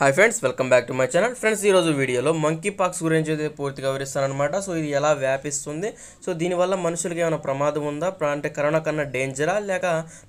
hi friends welcome back to my channel friends ఈరోజు వీడియోలో monkey pox గురించి అయితే పూర్తిగా వివరిస్తానమాట సో ఇది ఎలా వ్యాపిస్తుంది సో దీనివల్ల మనుషులకి ఏమైనా ప్రమాదం ఉందా అంటే కరోనా కన్నా డేంజరా లేక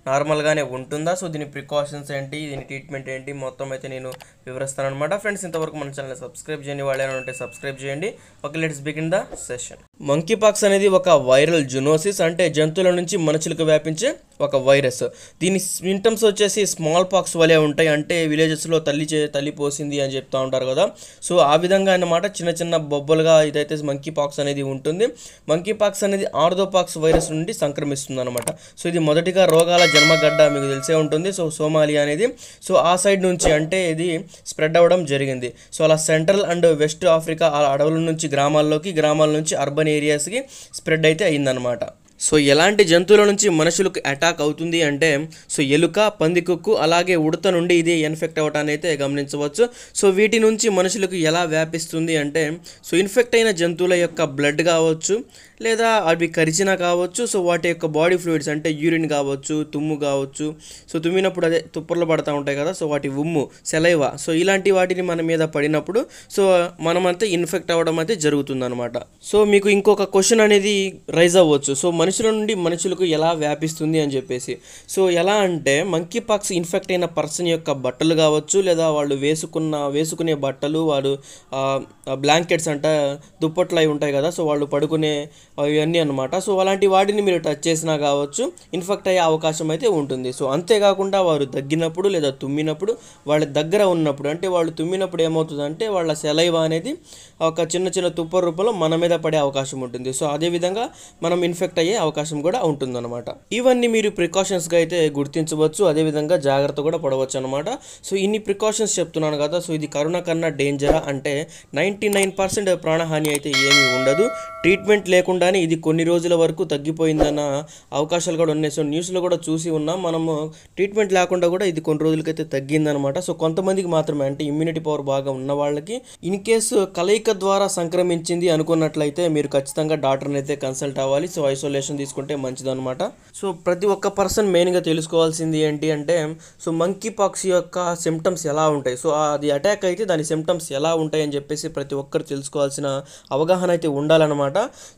నార్మల్గానే ఉంటుందా సో దీని ప్రికాషన్స్ ఏంటి దీని ట్రీట్మెంట్ ఏంటి మొత్తం అయితే నేను వివరిస్తానమాట ఫ్రెండ్స్ ఇంతవరకు మన ఛానల్ సబ్స్క్రైబ్ చేయని వాళ్ళు ఉంటే సబ్స్క్రైబ్ చేయండి ఒక let's begin the session monkey pox అనేది ఒక వైరల్ జునోసిస్ అంటే జంతువుల నుంచి మనుషులకు వ్యాపించే ఒక వైరస్ దీని సింటమ్స్ వచ్చేసి స్మాల్ పాక్స్ వలె ఉంటాయి అంటే విలేజెస్లో తల్లి చే తల్లి పోసింది అని చెప్తూ ఉంటారు కదా సో ఆ విధంగా అన్నమాట చిన్న చిన్న బొబ్బలుగా ఇదైతే మంకీ పాక్స్ అనేది ఉంటుంది మంకీ పాక్స్ అనేది ఆర్థోపాక్స్ వైరస్ నుండి సంక్రమిస్తుంది అనమాట సో ఇది మొదటిగా రోగాల జన్మగడ్డ మీకు తెలిసే ఉంటుంది సో సోమాలియా అనేది సో ఆ సైడ్ నుంచి అంటే ఇది స్ప్రెడ్ అవ్వడం జరిగింది సో అలా సెంట్రల్ అండ్ వెస్ట్ ఆఫ్రికా అడవుల నుంచి గ్రామాల్లోకి గ్రామాల నుంచి అర్బన్ ఏరియాస్కి స్ప్రెడ్ అయితే అయిందనమాట సో ఎలాంటి జంతువుల నుంచి మనుషులకు అటాక్ అవుతుంది అంటే సో ఎలుక పందికొక్కు అలాగే ఉడత నుండి ఇది ఇన్ఫెక్ట్ అవ్వటాన్ని అయితే గమనించవచ్చు సో వీటి నుంచి మనుషులకు ఎలా వ్యాపిస్తుంది అంటే సో ఇన్ఫెక్ట్ అయిన జంతువుల యొక్క బ్లడ్ కావచ్చు లేదా అవి కరిచిన కావచ్చు సో వాటి యొక్క బాడీ ఫ్లూయిడ్స్ అంటే యూరిన్ కావచ్చు తుమ్ము కావచ్చు సో తుమ్మినప్పుడు అదే తుప్పర్లు పడతా ఉంటాయి కదా సో వాటి ఉమ్ము సెలైవా సో ఇలాంటి వాటిని మన మీద పడినప్పుడు సో మనమంతా ఇన్ఫెక్ట్ అవ్వడం అయితే జరుగుతుందనమాట సో మీకు ఇంకొక క్వశ్చన్ అనేది రైజ్ అవ్వచ్చు సో మనుషుల నుండి మనుషులకు ఎలా వ్యాపిస్తుంది అని చెప్పేసి సో ఎలా అంటే మంకీ పాక్స్ ఇన్ఫెక్ట్ అయిన పర్సన్ యొక్క బట్టలు కావచ్చు లేదా వాళ్ళు వేసుకున్న వేసుకునే బట్టలు వాడు బ్లాంకెట్స్ అంట దుప్పట్లు అవి ఉంటాయి కదా సో వాళ్ళు పడుకునే ఇవన్నీ అనమాట సో అలాంటి వాటిని మీరు టచ్ చేసినా కావచ్చు ఇన్ఫెక్ట్ అయ్యే అవకాశం అయితే ఉంటుంది సో అంతేకాకుండా వారు దగ్గినప్పుడు లేదా తుమ్మినప్పుడు వాళ్ళ దగ్గర ఉన్నప్పుడు అంటే వాళ్ళు తుమ్మినప్పుడు ఏమవుతుందంటే వాళ్ళ సెలైవ అనేది ఒక చిన్న చిన్న తుప్ప రూపంలో మన మీద పడే అవకాశం ఉంటుంది సో అదేవిధంగా మనం ఇన్ఫెక్ట్ అయ్యే అవకాశం కూడా ఉంటుందన్నమాట ఇవన్నీ మీరు ప్రికాషన్స్గా అయితే గుర్తించవచ్చు అదేవిధంగా జాగ్రత్త కూడా పడవచ్చు అనమాట సో ఇన్ని ప్రికాషన్స్ చెప్తున్నాను కదా సో ఇది కరోనా కన్నా డేంజరా అంటే నైంటీ నైన్ పర్సెంట్ ప్రాణహాని అయితే ఏమీ ఉండదు ట్రీట్మెంట్ లేకుండా ఉండగానే ఇది కొన్ని రోజుల వరకు తగ్గిపోయిందన్న అవకాశాలు కూడా ఉన్నాయి సో న్యూస్లో కూడా చూసి ఉన్నాం మనము ట్రీట్మెంట్ లేకుండా కూడా ఇది కొన్ని రోజులకైతే తగ్గిందనమాట సో కొంతమందికి మాత్రమే అంటే ఇమ్యూనిటీ పవర్ బాగా ఉన్న వాళ్ళకి ఇన్ కేసు కలయిక ద్వారా సంక్రమించింది అనుకున్నట్లయితే మీరు ఖచ్చితంగా డాక్టర్ని అయితే కన్సల్ట్ అవ్వాలి సో ఐసోలేషన్ తీసుకుంటే మంచిదనమాట సో ప్రతి ఒక్క పర్సన్ మెయిన్గా తెలుసుకోవాల్సింది ఏంటి అంటే సో మంకీ పాక్స్ యొక్క సిమ్టమ్స్ ఎలా ఉంటాయి సో అది అటాక్ అయితే దాని సిమ్టమ్స్ ఎలా ఉంటాయి అని చెప్పేసి ప్రతి ఒక్కరు తెలుసుకోవాల్సిన అవగాహన అయితే ఉండాలన్నమాట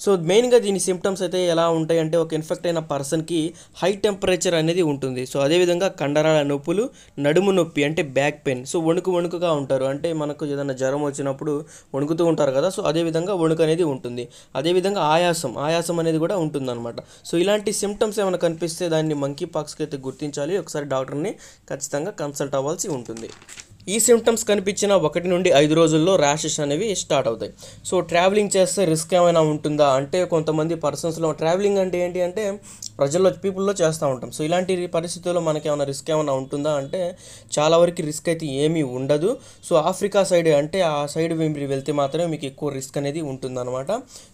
సో మెయిన్గా దీని సిమ్టమ్స్ అయితే ఎలా ఉంటాయంటే ఒక ఇన్ఫెక్ట్ అయిన పర్సన్కి హై టెంపరేచర్ అనేది ఉంటుంది సో అదేవిధంగా కండరాల నొప్పులు నడుము నొప్పి అంటే బ్యాక్ పెయిన్ సో వణుకు వణుకుగా ఉంటారు అంటే మనకు ఏదైనా జ్వరం వచ్చినప్పుడు వణుకుతూ ఉంటారు కదా సో అదేవిధంగా వణుకు అనేది ఉంటుంది అదేవిధంగా ఆయాసం ఆయాసం అనేది కూడా ఉంటుందన్నమాట సో ఇలాంటి సిమ్టమ్స్ ఏమైనా కనిపిస్తే దాన్ని మంకీ పాక్స్కి అయితే గుర్తించాలి ఒకసారి డాక్టర్ని ఖచ్చితంగా కన్సల్ట్ అవ్వాల్సి ఉంటుంది ఈ సిమ్టమ్స్ కనిపించిన ఒకటి నుండి ఐదు రోజుల్లో ర్యాషెస్ అనేవి స్టార్ట్ అవుతాయి సో ట్రావెలింగ్ చేస్తే రిస్క్ ఏమైనా ఉంటుందా అంటే కొంతమంది పర్సన్స్లో ట్రావెలింగ్ అంటే ఏంటి అంటే ప్రజల్లో పీపుల్లో చేస్తూ ఉంటాం సో ఇలాంటి పరిస్థితుల్లో మనకి ఏమైనా రిస్క్ ఏమైనా ఉంటుందా అంటే చాలా వరకు రిస్క్ అయితే ఏమీ ఉండదు సో ఆఫ్రికా సైడ్ అంటే ఆ సైడ్ మీరు వెళ్తే మాత్రమే మీకు ఎక్కువ రిస్క్ అనేది ఉంటుందన్నమాట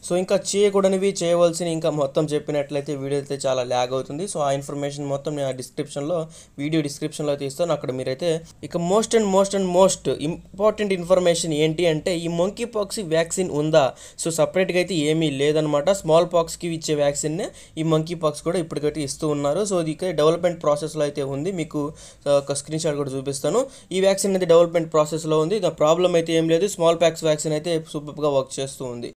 సో ఇంకా చేయకూడనివి చేయవలసిన ఇంకా మొత్తం చెప్పినట్లయితే వీడియో అయితే చాలా ల్యాగ్ అవుతుంది సో ఆ ఇన్ఫర్మేషన్ మొత్తం నేను ఆ డిస్క్రిప్షన్లో వీడియో డిస్క్రిప్షన్లో తీస్తాను అక్కడ మీరైతే ఇక most and most most and most important information ఏంటి అంటే ఈ మంకీ పాక్స్ వ్యాక్సిన్ ఉందా సో సపరేట్గా అయితే ఏమీ లేదనమాట స్మాల్ పాక్స్కి ఇచ్చే వ్యాక్సిన్నే ఈ మంకీ పాక్స్ కూడా ఇప్పటికైతే ఇస్తూ ఉన్నారు సో ఇది డెవలప్మెంట్ ప్రాసెస్లో అయితే ఉంది మీకు ఒక స్క్రీన్ షాట్ కూడా చూపిస్తాను ఈ వ్యాక్సిన్ అయితే డెవలప్మెంట్ ప్రాసెస్లో ఉంది ప్రాబ్లం అయితే ఏం లేదు స్మాల్ ప్యాక్స్ వ్యాక్సిన్ అయితే సూపర్గా వర్క్ చేస్తూ ఉంది